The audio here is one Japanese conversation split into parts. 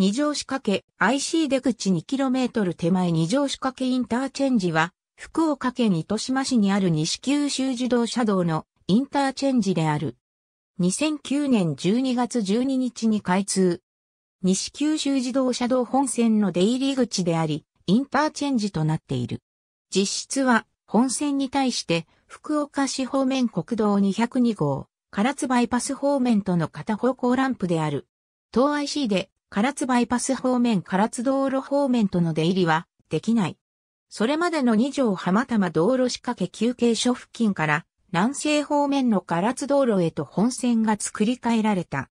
二条仕掛け IC 出口 2km 手前二条仕掛けインターチェンジは、福岡県糸島市にある西九州自動車道のインターチェンジである。2009年12月12日に開通。西九州自動車道本線の出入り口であり、インターチェンジとなっている。実質は、本線に対して、福岡市方面国道202号、唐津バイパス方面との片方向ランプである。東 IC で唐津バイパス方面唐津道路方面との出入りはできない。それまでの2条浜玉道路仕掛け休憩所付近から南西方面の唐津道路へと本線が作り変えられた。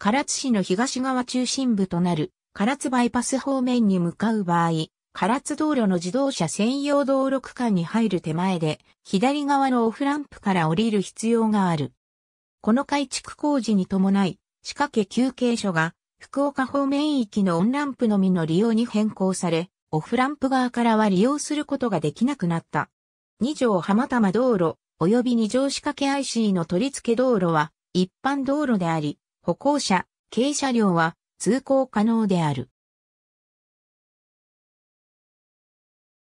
唐津市の東側中心部となる唐津バイパス方面に向かう場合、唐津道路の自動車専用道路区間に入る手前で、左側のオフランプから降りる必要がある。この改築工事に伴い、仕掛け休憩所が福岡方面域のオンランプのみの利用に変更され、オフランプ側からは利用することができなくなった。二条浜玉道路及び二条仕掛け IC の取り付け道路は一般道路であり、歩行者、軽車両は通行可能である。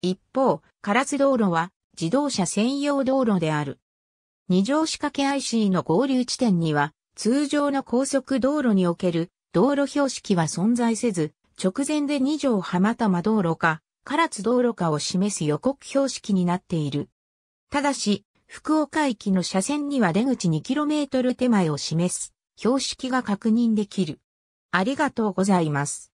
一方、唐津道路は自動車専用道路である。二条仕掛け IC の合流地点には通常の高速道路における道路標識は存在せず、直前で2条浜玉道路か、唐津道路かを示す予告標識になっている。ただし、福岡駅の車線には出口 2km 手前を示す標識が確認できる。ありがとうございます。